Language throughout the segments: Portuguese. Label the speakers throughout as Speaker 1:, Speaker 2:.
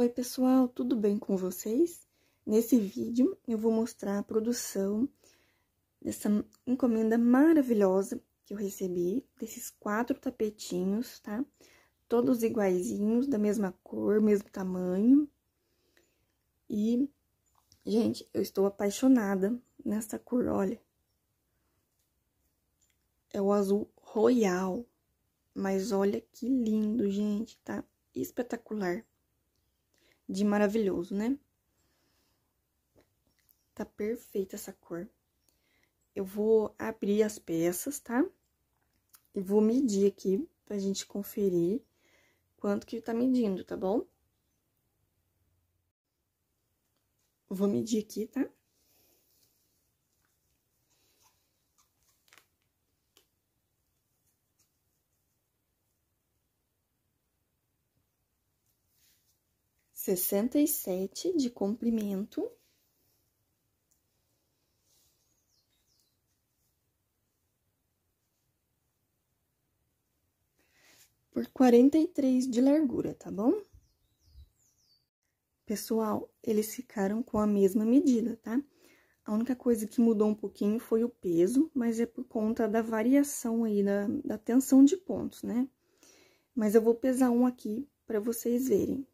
Speaker 1: Oi pessoal, tudo bem com vocês? Nesse vídeo eu vou mostrar a produção dessa encomenda maravilhosa que eu recebi, desses quatro tapetinhos, tá? Todos iguaizinhos, da mesma cor, mesmo tamanho. E, gente, eu estou apaixonada nessa cor, olha. É o azul royal, mas olha que lindo, gente, tá? Espetacular de maravilhoso, né? Tá perfeita essa cor. Eu vou abrir as peças, tá? E vou medir aqui pra gente conferir quanto que tá medindo, tá bom? Vou medir aqui, tá? 67 de comprimento. Por 43 de largura, tá bom? Pessoal, eles ficaram com a mesma medida, tá? A única coisa que mudou um pouquinho foi o peso, mas é por conta da variação aí da, da tensão de pontos, né? Mas eu vou pesar um aqui para vocês verem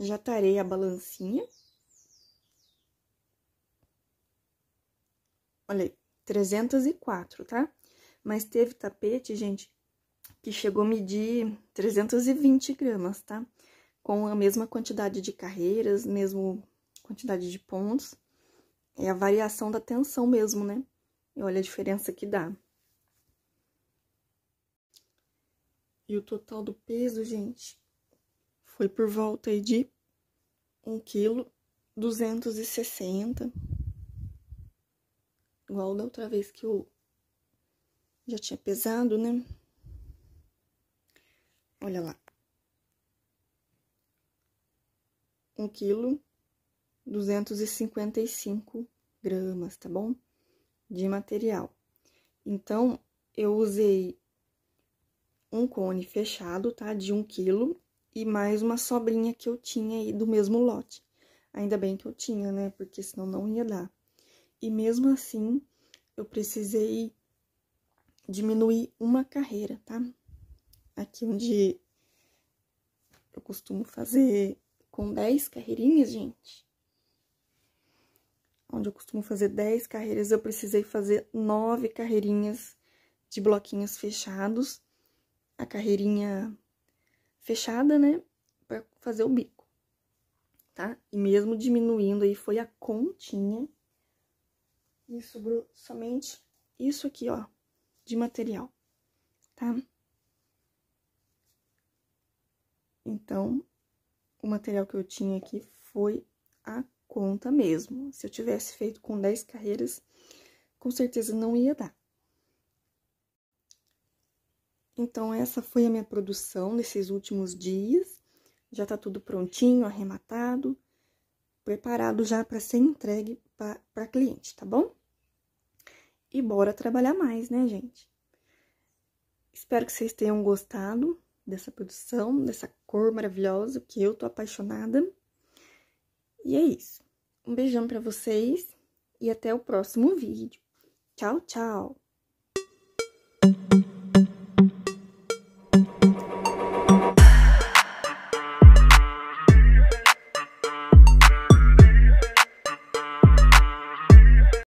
Speaker 1: já tarei a balancinha. Olha aí, 304, tá? Mas teve tapete, gente, que chegou a medir 320 gramas, tá? Com a mesma quantidade de carreiras, mesmo quantidade de pontos. É a variação da tensão mesmo, né? E olha a diferença que dá. E o total do peso, gente, foi por volta aí de 1 quilo 260, igual da outra vez que eu já tinha pesado, né? Olha lá. 1 quilo 255 gramas, tá bom? De material. Então, eu usei um cone fechado, tá? De 1 quilo e mais uma sobrinha que eu tinha aí do mesmo lote. Ainda bem que eu tinha, né? Porque senão não ia dar. E mesmo assim, eu precisei diminuir uma carreira, tá? Aqui onde eu costumo fazer com 10 carreirinhas, gente. Onde eu costumo fazer 10 carreiras, eu precisei fazer 9 carreirinhas de bloquinhos fechados. A carreirinha fechada, né? Para fazer o bico, tá? E mesmo diminuindo aí foi a continha. E sobrou somente isso aqui, ó, de material, tá? Então, o material que eu tinha aqui foi a conta mesmo. Se eu tivesse feito com 10 carreiras, com certeza não ia dar. Então, essa foi a minha produção nesses últimos dias. Já está tudo prontinho, arrematado, preparado já para ser entregue para cliente, tá bom? E bora trabalhar mais, né, gente? Espero que vocês tenham gostado dessa produção, dessa cor maravilhosa que eu tô apaixonada. E é isso. Um beijão para vocês e até o próximo vídeo. Tchau, tchau.